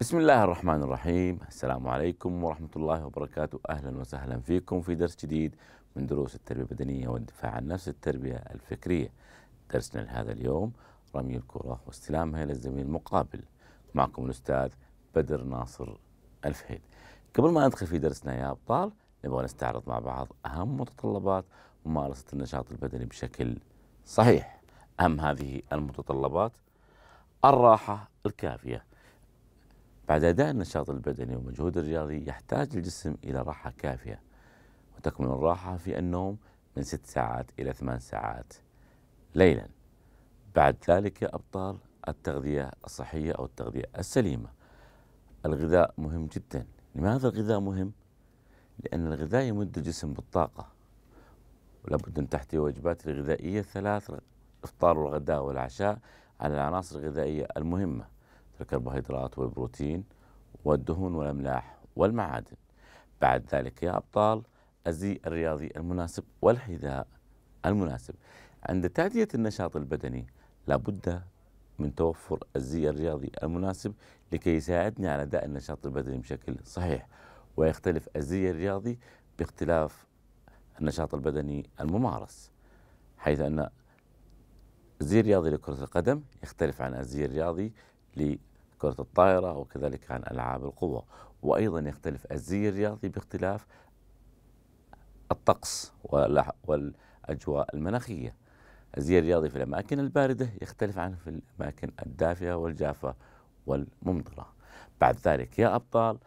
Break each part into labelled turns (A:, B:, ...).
A: بسم الله الرحمن الرحيم السلام عليكم ورحمة الله وبركاته أهلا وسهلا فيكم في درس جديد من دروس التربية البدنية والدفاع عن نفس التربية الفكرية درسنا لهذا اليوم رمي الكرة واستلامها إلى الزميل المقابل معكم الأستاذ بدر ناصر الفهيد قبل ما ندخل في درسنا يا أبطال نبغى نستعرض مع بعض أهم متطلبات ممارسة النشاط البدني بشكل صحيح أهم هذه المتطلبات الراحة الكافية بعد أداء النشاط البدني والمجهود الرياضي يحتاج الجسم إلى راحة كافية وتكمن الراحة في النوم من ست ساعات إلى ثمان ساعات ليلا بعد ذلك يا أبطال التغذية الصحية أو التغذية السليمة الغذاء مهم جدا لماذا الغذاء مهم؟ لأن الغذاء يمد الجسم بالطاقة ولابد أن تحتوي وجبات الغذائية الثلاث الإفطار والغداء والعشاء على العناصر الغذائية المهمة الكربوهيدرات والبروتين والدهون والأملاح والمعادن بعد ذلك يا أبطال الزي الرياضي المناسب والحذاء المناسب عند تأدية النشاط البدني لابد من توفر الزي الرياضي المناسب لكي يساعدني على أداء النشاط البدني بشكل صحيح ويختلف الزي الرياضي باختلاف النشاط البدني الممارس حيث أن الزي الرياضي لكرة القدم يختلف عن الزي الرياضي لكرة الطائرة وكذلك عن ألعاب القوى وأيضا يختلف الزي الرياضي باختلاف الطقس والأجواء المناخية الزي الرياضي في الأماكن الباردة يختلف عنه في الأماكن الدافئة والجافة والممطرة بعد ذلك يا أبطال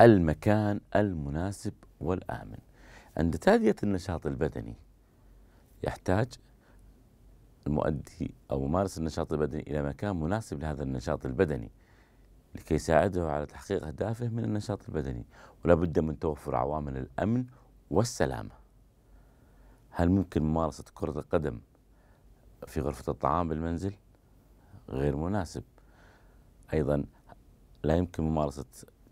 A: المكان المناسب والآمن عند تادية النشاط البدني يحتاج المؤدي أو ممارس النشاط البدني إلى مكان مناسب لهذا النشاط البدني لكي يساعده على تحقيق أهدافه من النشاط البدني ولا بد من توفر عوامل الأمن والسلامة هل ممكن ممارسة كرة القدم في غرفة الطعام بالمنزل؟ غير مناسب أيضا لا يمكن ممارسة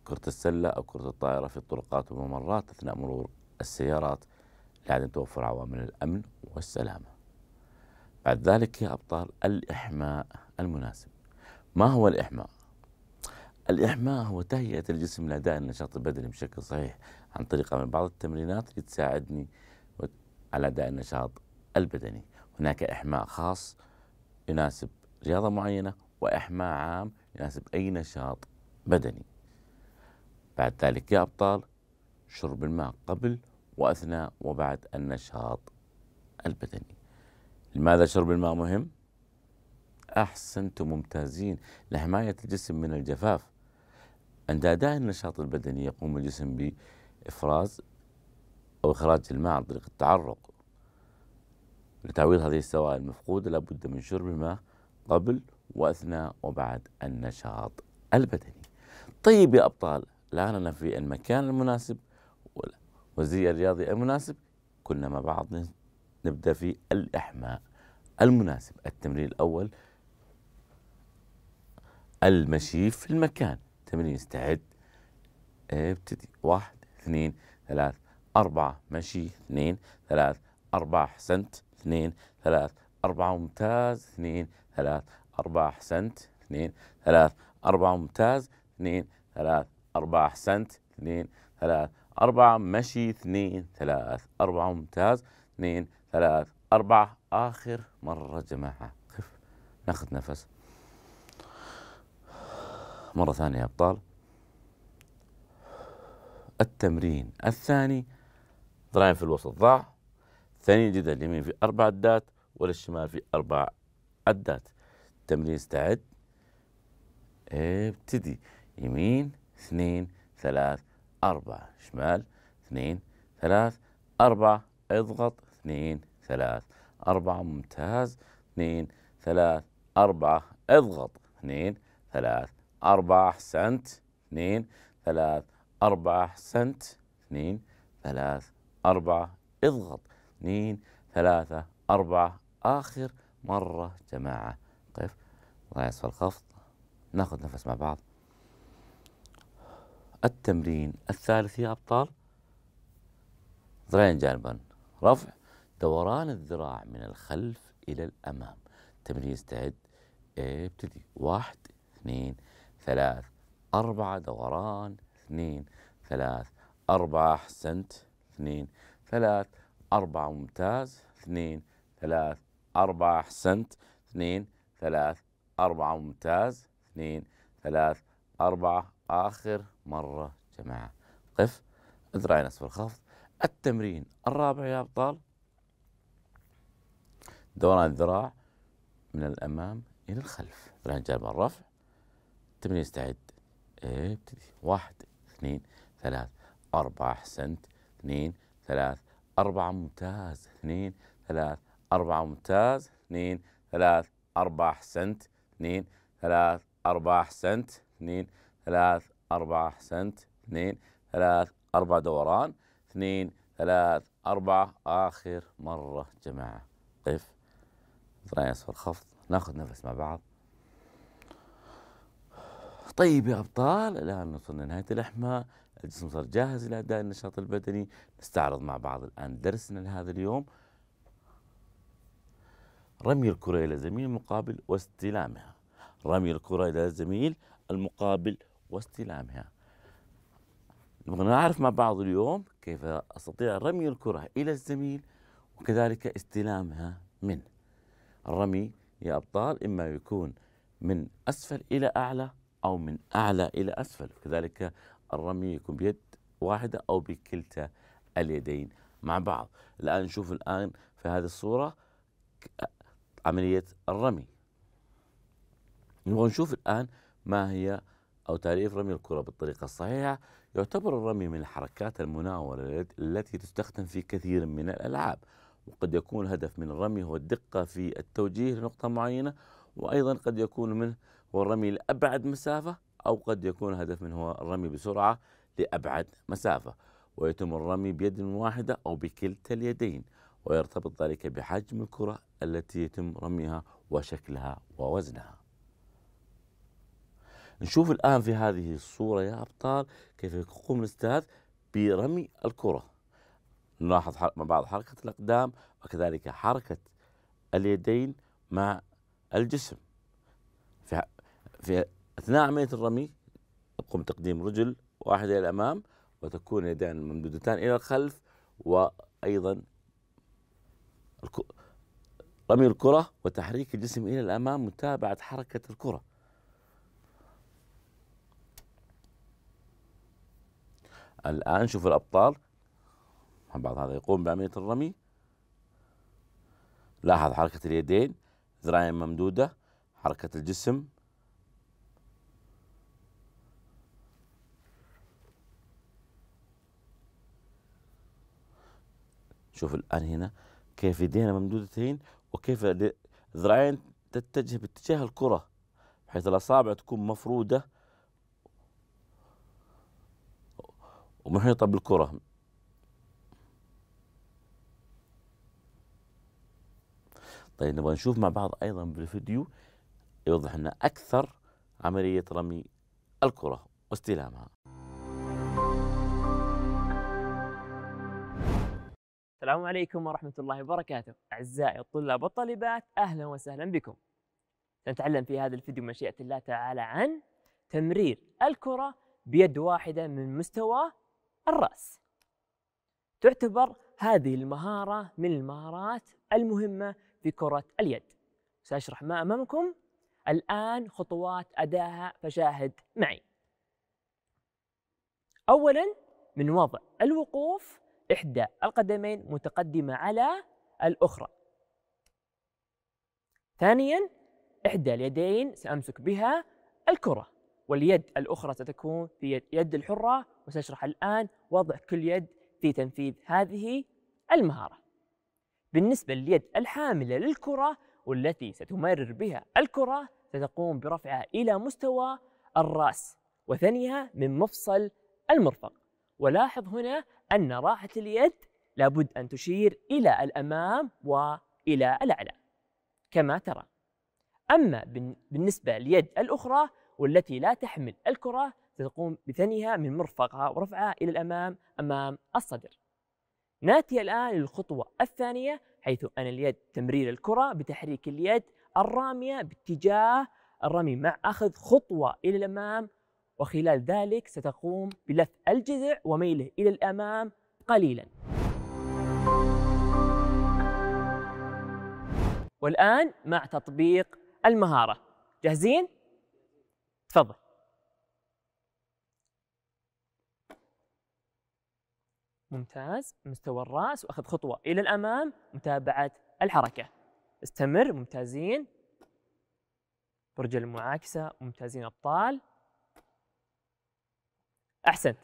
A: كرة السلة أو كرة الطائرة في الطرقات والممرات أثناء مرور السيارات لعدم توفر عوامل الأمن والسلامة بعد ذلك يا أبطال الإحماء المناسب ما هو الإحماء؟ الإحماء هو تهيئة الجسم لأداء النشاط البدني بشكل صحيح عن طريق عمل بعض التمرينات اللي تساعدني على أداء النشاط البدني هناك إحماء خاص يناسب رياضة معينة وإحماء عام يناسب أي نشاط بدني بعد ذلك يا أبطال شرب الماء قبل وأثناء وبعد النشاط البدني لماذا شرب الماء مهم؟ أحسنتم ممتازين لحماية الجسم من الجفاف عند أداء النشاط البدني يقوم الجسم بإفراز أو إخراج الماء عن طريق التعرق لتعويض هذه السوائل المفقودة لابد من شرب الماء قبل وأثناء وبعد النشاط البدني طيب يا أبطال الآن في المكان المناسب والزي الرياضي المناسب كلنا مع بعض نبدأ في الإحماء المناسب التمرين الأول المشي في المكان تمرين استعد إيه، ابتدي واحد اثنين ثلاث أربعة مشي اثنين ثلاث أربعة أحسنت اثنين ثلاث أربعة ممتاز اثنين ثلاث أربعة أحسنت اثنين ثلاث أربعة ممتاز اثنين ثلاث أربعة أحسنت اثنين ثلاث أربعة مشي اثنين ثلاث أربعة ممتاز اثنين ثلاث أربعة آخر مرة جماعة خف ناخذ نفس مرة ثانية يا أبطال التمرين الثاني ضلعين في الوسط ضاع ثاني جدا اليمين في أربع عدات وللشمال في أربع عدات التمرين استعد ابتدي يمين اثنين ثلاث أربعة شمال اثنين ثلاث أربعة اضغط اثنين ثلاث أربعة ممتاز اثنين ثلاث أربعة اضغط اثنين ثلاث أربعة أحسنت اثنين ثلاث أربعة أحسنت اثنين ثلاث أربعة اضغط اثنين ثلاثة أربعة آخر مرة جماعة قف الله يسفى الخفض ناخذ نفس مع بعض التمرين الثالث يا أبطال ذراعين جانبا رفع دوران الذراع من الخلف إلى الأمام تمرين استعد ابتدي إيه، واحد اثنين ثلاث أربعة دوران اثنين ثلاث أربعة أحسنت اثنين ثلاث أربعة ممتاز اثنين ثلاث أربعة أحسنت اثنين ثلاث أربعة ممتاز اثنين ثلاث أربعة آخر مرة جماعة قف اذرعين أسفل الخفض التمرين الرابع يا أبطال دوران الذراع من الأمام إلى الخلف ذراعين جانبها الرفع تبني يستعد ابتدي إيه، واحد اثنين ثلاث أربعة أحسنت اثنين ثلاث أربعة ممتاز اثنين ثلاث أربعة ممتاز اثنين ثلاث أربعة أحسنت اثنين ثلاث أربعة أحسنت اثنين ثلاث أربعة أحسنت اثنين ثلاث أربعة دوران اثنين ثلاث أربعة آخر مرة جماعة قف ذراعي اسفل خفض ناخذ نفس مع بعض طيب يا ابطال الان وصلنا لنهايه الاحماء الجسم صار جاهز لاداء النشاط البدني نستعرض مع بعض الان درسنا لهذا اليوم رمي الكره الى زميل المقابل واستلامها رمي الكره الى الزميل المقابل واستلامها نبغى نعرف مع بعض اليوم كيف استطيع رمي الكره الى الزميل وكذلك استلامها منه الرمي يا أبطال إما يكون من أسفل إلى أعلى أو من أعلى إلى أسفل كذلك الرمي يكون بيد واحدة أو بكلتا اليدين مع بعض الآن نشوف الآن في هذه الصورة عملية الرمي نبغى نشوف الآن ما هي أو تعريف رمي الكرة بالطريقة الصحيحة يعتبر الرمي من الحركات المناورة التي تستخدم في كثير من الألعاب وقد يكون الهدف من الرمي هو الدقة في التوجيه لنقطة معينة وأيضا قد يكون منه هو الرمي لأبعد مسافة أو قد يكون الهدف منه هو الرمي بسرعة لأبعد مسافة ويتم الرمي بيد واحدة أو بكلتا اليدين ويرتبط ذلك بحجم الكرة التي يتم رميها وشكلها ووزنها نشوف الآن في هذه الصورة يا أبطال كيف يقوم الأستاذ برمي الكرة نلاحظ مع بعض حركة الأقدام وكذلك حركة اليدين مع الجسم في, في أثناء عملية الرمي تقوم تقديم رجل واحدة إلى الأمام وتكون يدان ممدودتان إلى الخلف وأيضا رمي الكرة وتحريك الجسم إلى الأمام متابعة حركة الكرة الآن شوف الأبطال بعض هذا يقوم بعملية الرمي لاحظ حركة اليدين ذراعين ممدودة حركة الجسم شوف الآن هنا كيف يدينا ممدودتين وكيف ذراعين تتجه باتجاه الكرة بحيث الأصابع تكون مفرودة ومحيطة بالكرة طيب نبغى نشوف مع بعض ايضا بالفيديو يوضح لنا اكثر عمليه رمي الكره واستلامها
B: السلام عليكم ورحمة الله وبركاته أعزائي الطلاب والطالبات أهلا وسهلا بكم سنتعلم في هذا الفيديو مشيئة الله تعالى عن تمرير الكرة بيد واحدة من مستوى الرأس تعتبر هذه المهارة من المهارات المهمة في كرة اليد سأشرح ما أمامكم الآن خطوات أداها فشاهد معي أولا من وضع الوقوف إحدى القدمين متقدمة على الأخرى ثانيا إحدى اليدين سأمسك بها الكرة واليد الأخرى ستكون في يد الحرة وسأشرح الآن وضع كل يد في تنفيذ هذه المهارة بالنسبة لليد الحاملة للكرة والتي ستمرر بها الكرة ستقوم برفعها إلى مستوى الرأس وثنيها من مفصل المرفق ولاحظ هنا أن راحة اليد لابد أن تشير إلى الأمام وإلى الأعلى كما ترى أما بالنسبة لليد الأخرى والتي لا تحمل الكرة ستقوم بثنيها من مرفقها ورفعها إلى الأمام أمام الصدر ناتي الآن للخطوة الثانية حيث أن اليد تمرير الكرة بتحريك اليد الرامية باتجاه الرمي مع أخذ خطوة إلى الأمام وخلال ذلك ستقوم بلف الجذع وميله إلى الأمام قليلا والآن مع تطبيق المهارة جاهزين؟ تفضل ممتاز مستوى الراس واخذ خطوه الى الامام متابعه الحركه استمر ممتازين برج المعاكسه ممتازين ابطال احسنت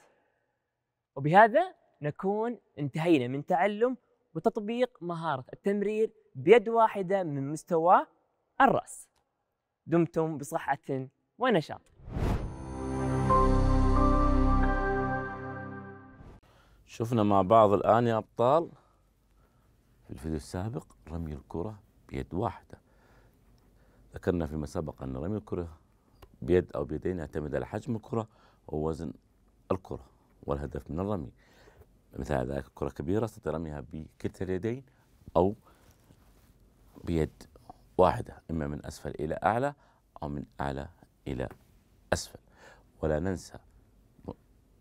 B: وبهذا نكون انتهينا من تعلم وتطبيق مهاره التمرير بيد واحده من مستوى الراس دمتم بصحه ونشاط
A: شفنا مع بعض الآن يا أبطال في الفيديو السابق رمي الكرة بيد واحدة ذكرنا فيما سبق أن رمي الكرة بيد أو بيدين يعتمد على حجم الكرة ووزن الكرة والهدف من الرمي مثال ذلك كرة كبيرة استطيع رميها بكلتا اليدين أو بيد واحدة إما من أسفل إلى أعلى أو من أعلى إلى أسفل ولا ننسى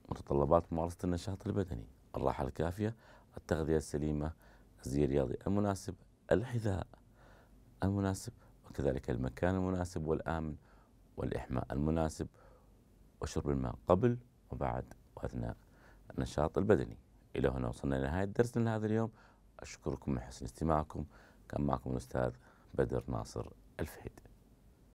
A: متطلبات ممارسة النشاط البدني الراحة الكافية التغذية السليمة الزي الرياضي المناسب الحذاء المناسب وكذلك المكان المناسب والآمن والإحماء المناسب وشرب الماء قبل وبعد وأثناء النشاط البدني إلى هنا وصلنا لنهاية درسنا لهذا اليوم أشكركم من حسن استماعكم كان معكم الأستاذ بدر ناصر الفهيد